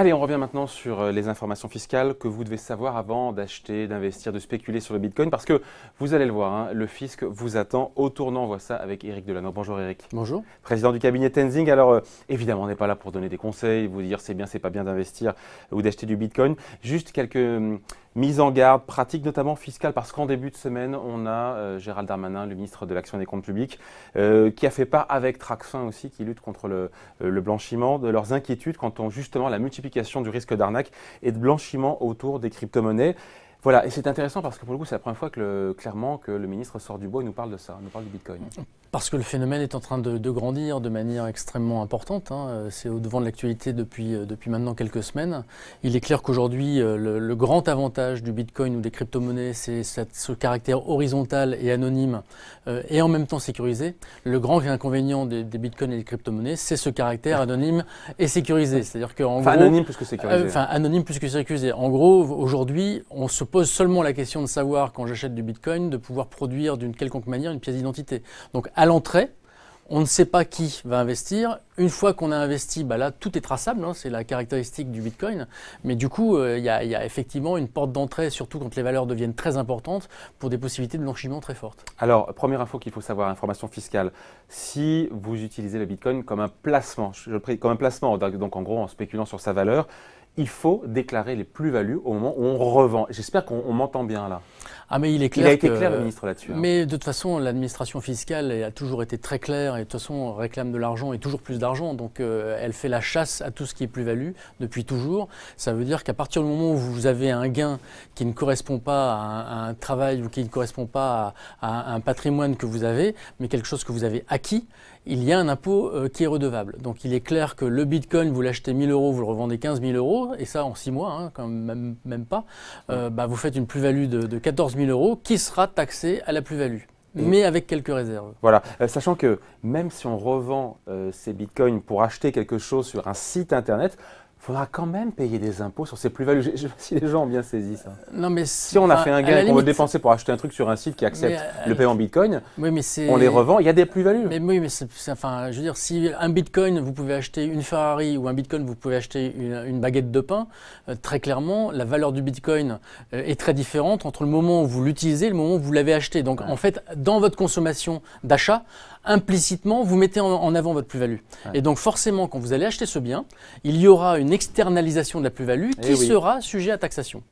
Allez, on revient maintenant sur euh, les informations fiscales que vous devez savoir avant d'acheter, d'investir, de spéculer sur le Bitcoin, parce que vous allez le voir, hein, le fisc vous attend au tournant. On voit ça avec Eric Delano. Bonjour Eric. Bonjour. Président du cabinet Tenzing. Alors, euh, évidemment, on n'est pas là pour donner des conseils, vous dire c'est bien, c'est pas bien d'investir ou d'acheter du Bitcoin. Juste quelques euh, mises en garde pratiques, notamment fiscales, parce qu'en début de semaine, on a Gérald Darmanin, le ministre de l'Action et des Comptes Publics, qui a fait part avec Traxin aussi, qui lutte contre le, blanchiment, de leurs inquiétudes quand on justement la multiplication du risque d'arnaque et de blanchiment autour des crypto-monnaies. Voilà, et c'est intéressant parce que pour le coup, c'est la première fois que le, clairement que le ministre sort du bois et nous parle de ça, nous parle du Bitcoin. Parce que le phénomène est en train de, grandir de manière extrêmement importante. Hein. C'est au devant de l'actualité depuis, euh, depuis maintenant quelques semaines. Il est clair qu'aujourd'hui, euh, le, grand avantage du Bitcoin ou des crypto-monnaies, c'est ce caractère horizontal et anonyme euh, et en même temps sécurisé. Le grand inconvénient des, Bitcoins et des crypto-monnaies, c'est ce caractère anonyme et sécurisé. C'est-à-dire qu'en gros. Anonyme plus que sécurisé. enfin, anonyme plus que sécurisé. En gros, aujourd'hui, on se pose seulement la question de savoir, quand j'achète du Bitcoin, de pouvoir produire d'une quelconque manière une pièce d'identité. Donc à l'entrée, on ne sait pas qui va investir. Une fois qu'on a investi, bah là, tout est traçable, hein, c'est la caractéristique du Bitcoin. Mais du coup, euh, il y, y, a effectivement une porte d'entrée, surtout quand les valeurs deviennent très importantes, pour des possibilités de blanchiment très fortes. Alors, première info qu'il faut savoir, information fiscale. Si vous utilisez le Bitcoin comme un placement, je comme un placement, donc en gros en spéculant sur sa valeur, il faut déclarer les plus-values au moment où on revend. J'espère qu'on m'entend bien là. Ah mais il est clair. Il a été clair le ministre là-dessus. Hein. Mais de toute façon, l'administration fiscale a toujours été très claire et de toute façon réclame de l'argent et toujours plus d'argent. Donc euh, elle fait la chasse à tout ce qui est plus-value depuis toujours. Ça veut dire qu'à partir du moment où vous avez un gain qui ne correspond pas à un, travail ou qui ne correspond pas à, un patrimoine que vous avez, mais quelque chose que vous avez acquis, il y a un impôt euh, qui est redevable. Donc il est clair que le Bitcoin, vous l'achetez 1000 euros, vous le revendez 15 000 euros et ça en six mois, hein, quand même, même pas, euh, bah, vous faites une plus-value de, 14 000 euros qui sera taxée à la plus-value mais avec quelques réserves. Voilà, euh, sachant que même si on revend euh, ces bitcoins pour acheter quelque chose sur un site internet, il faudra quand même payer des impôts sur ces plus-values. Je ne sais pas si les gens ont bien saisi ça. Euh, non, mais si on a fait un gain et qu'on veut dépenser pour acheter un truc sur un site qui accepte euh, le paiement en bitcoin, oui, mais on les revend, il y a des plus-values. Mais oui, mais enfin, je veux dire, si un bitcoin, vous pouvez acheter une Ferrari ou un bitcoin, vous pouvez acheter une, baguette de pain, euh, très clairement, la valeur du bitcoin est très différente entre le moment où vous l'utilisez et le moment où vous l'avez acheté. Donc, en fait, dans votre consommation d'achat, implicitement, vous mettez en, avant votre plus-value. Et donc forcément, quand vous allez acheter ce bien, il y aura une externalisation de la plus-value eh qui sera sujet à taxation.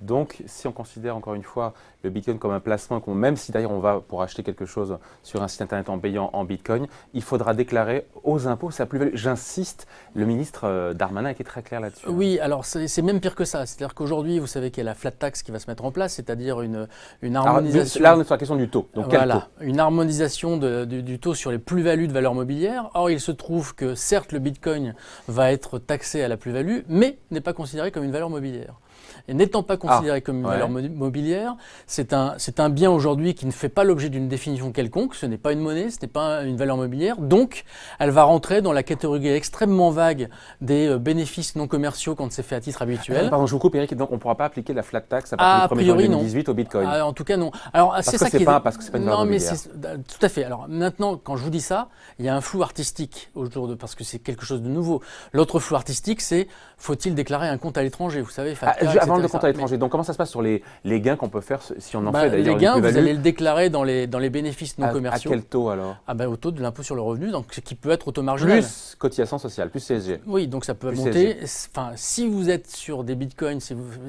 Donc, si on considère encore une fois le Bitcoin comme un placement, même si d'ailleurs on va pour acheter quelque chose sur un site internet en payant en Bitcoin, il faudra déclarer aux impôts sa plus-value. J'insiste, le ministre euh, Darmanin été très clair là-dessus. Hein. Oui, alors c'est même pire que ça. C'est-à-dire qu'aujourd'hui, vous savez qu'il y a la flat tax qui va se mettre en place, c'est-à-dire une, harmonisation. là, on question du taux. Donc, une harmonisation du, taux sur les plus-values de valeur mobilière. Or, il se trouve que certes, le Bitcoin va être taxé à la plus-value, mais n'est pas considéré comme une valeur mobilière n'étant pas considéré ah, comme une valeur mobilière, c'est un, c'est un bien aujourd'hui qui ne fait pas l'objet d'une définition quelconque, ce n'est pas une monnaie, ce n'est pas une valeur mobilière, donc elle va rentrer dans la catégorie extrêmement vague des euh, bénéfices non commerciaux quand c'est fait à titre habituel. Euh, pardon, je vous coupe Eric, donc on ne pourra pas appliquer la flat tax à partir ah, du 1er 2018 au Bitcoin. Ah, en tout cas non. Alors, parce, qui pas, parce que c'est pas une non, euh, tout à fait. Alors maintenant, quand je vous dis ça, il y a un flou artistique autour de parce que c'est quelque chose de nouveau. L'autre flou artistique, c'est faut-il déclarer un compte à l'étranger Vous savez, avant le compte à l'étranger. Donc, comment ça se passe sur les, les gains qu'on peut faire si on en bah, fait d'ailleurs Les gains, vous allez le déclarer dans les, dans les bénéfices non commerciaux. À quel taux alors ah bah, Au taux de l'impôt sur le revenu, donc, qui peut être au taux Plus cotisation sociale, plus CSG. Oui, donc ça peut monter. Enfin, si vous êtes sur des bitcoins, vous,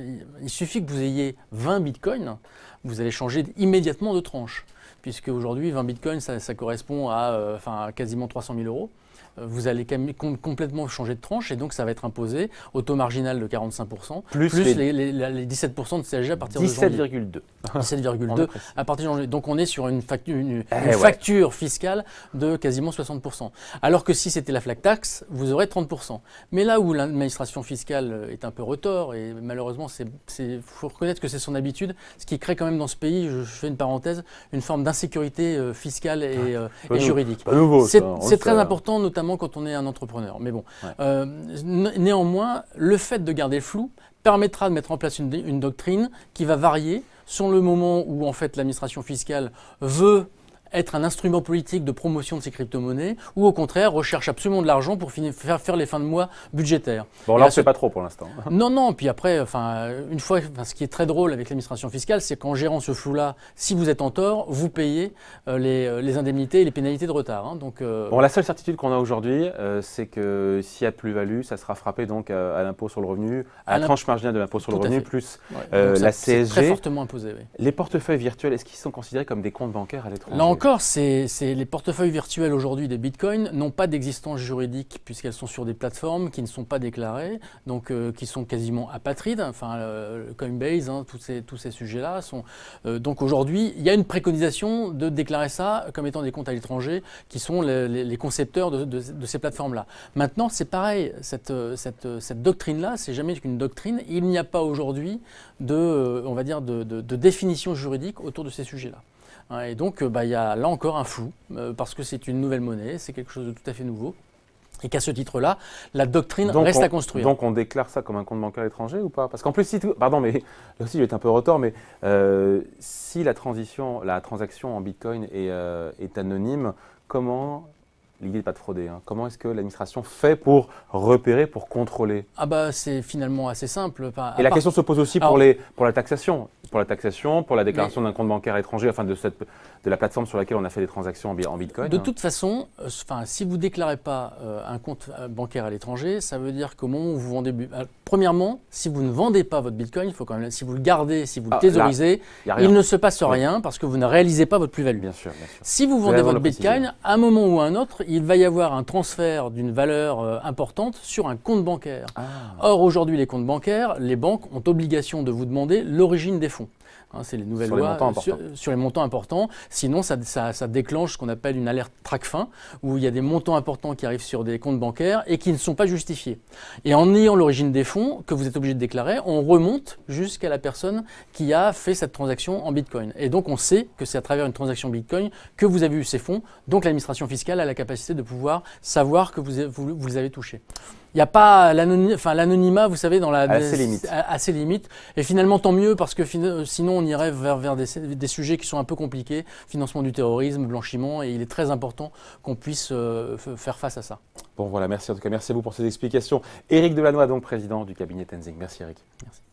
il suffit que vous ayez 20 bitcoins, vous allez changer immédiatement de tranche. Puisque aujourd'hui, 20 bitcoins, ça, correspond à, euh, enfin, à quasiment 300 000 euros vous allez complètement changer de tranche et donc ça va être imposé au taux marginal de 45%, plus, les, 17% de CSG à partir de janvier. 17,2. à partir Donc on est sur une, eh facture fiscale de quasiment 60%. Alors que si c'était la flat tax, vous aurez 30%. Mais là où l'administration fiscale euh, est un peu retort, et malheureusement, il faut reconnaître que c'est son habitude, ce qui crée quand même dans ce pays, je, fais une parenthèse, une forme d'insécurité euh, fiscale et euh, juridique. C'est très important, notamment quand on est un entrepreneur. Mais bon, euh, néanmoins, le fait de garder flou permettra de mettre en place une, une doctrine qui va varier sur le moment où en fait l'administration fiscale veut être un instrument politique de promotion de ces crypto-monnaies ou au contraire recherche absolument de l'argent pour finir, faire, faire les fins de mois budgétaires. Bon, là, on ne sait pas trop pour l'instant. Non, non. Puis après, enfin, une fois, ce qui est très drôle avec l'administration fiscale, c'est qu'en gérant ce flou-là, si vous êtes en tort, vous payez euh, les, euh, les, indemnités et les pénalités de retard. Hein. donc, euh, Bon, la seule certitude qu'on a aujourd'hui, c'est que s'il y a plus-value, ça sera frappé donc à, l'impôt sur le revenu, à, la tranche marginale de l'impôt sur le revenu, plus la CSG. Très fortement imposé. Oui. Les portefeuilles virtuels, est-ce qu'ils sont considérés comme des comptes bancaires à l'étranger encore, c'est les portefeuilles virtuels aujourd'hui des bitcoins n'ont pas d'existence juridique puisqu'elles sont sur des plateformes qui ne sont pas déclarées, donc euh, qui sont quasiment apatrides. Enfin, Coinbase, hein, tous ces, tous ces sujets-là sont. Euh, donc aujourd'hui, il y a une préconisation de déclarer ça comme étant des comptes à l'étranger qui sont les, concepteurs de, ces plateformes-là. Maintenant, c'est pareil, cette, euh, cette, doctrine-là, c'est jamais qu'une doctrine. Il n'y a pas aujourd'hui de, on va dire, de définition juridique autour de ces sujets-là. Hein, et donc, euh, bah, il y a là encore un flou, euh, parce que c'est une nouvelle monnaie, c'est quelque chose de tout à fait nouveau. Et qu'à ce titre-là, la doctrine reste à construire. Donc on déclare ça comme un compte bancaire étranger ou pas Parce qu'en plus, si pardon, mais aussi je un peu retort, mais euh, si la transition, la transaction en Bitcoin est, anonyme, comment l'idée n'est pas de frauder. Hein, comment est-ce que l'administration fait pour repérer, pour contrôler Ah bah c'est finalement assez simple. Et la question se pose aussi les, pour la taxation. Pour la taxation, pour la déclaration d'un compte bancaire étranger, enfin de, cette, de la plateforme sur laquelle on a fait des transactions en, en bitcoin. De hein. toute façon, euh, enfin, si vous ne déclarez pas euh, un compte euh, bancaire à l'étranger, ça veut dire qu'au moment où vous vendez. premièrement, si vous ne vendez pas votre bitcoin, il faut quand même. Si vous le gardez, si vous le ah, thésaurisez, il ne se passe rien parce que vous ne réalisez pas votre plus-value. Bien sûr, bien sûr. Si vous vendez votre bitcoin, à un moment ou à un autre, il va y avoir un transfert d'une valeur importante sur un compte bancaire. Ah. Or, aujourd'hui, les comptes bancaires, les banques ont obligation de vous demander l'origine des fonds. Hein, c'est les nouvelles lois euh, sur, les montants importants. Sinon, ça, déclenche ce qu'on appelle une alerte fin, où il y a des montants importants qui arrivent sur des comptes bancaires et qui ne sont pas justifiés. Et en ayant l'origine des fonds que vous êtes obligé de déclarer, on remonte jusqu'à la personne qui a fait cette transaction en Bitcoin. Et donc, on sait que c'est à travers une transaction Bitcoin que vous avez eu ces fonds. Donc, l'administration fiscale a la capacité de pouvoir savoir que vous, vous les avez touchés. Il n'y a pas l'anonymat, vous savez, dans la, à, ses limites. À, ses limites. Et finalement, tant mieux, parce que euh, sinon, on irait vers, vers des, sujets qui sont un peu compliqués, financement du terrorisme, blanchiment, et il est très important qu'on puisse euh, faire face à ça. Bon, voilà, merci en tout cas, merci à vous pour ces explications. Éric Delannoy, donc président du cabinet Tenzing. Merci Éric. Merci.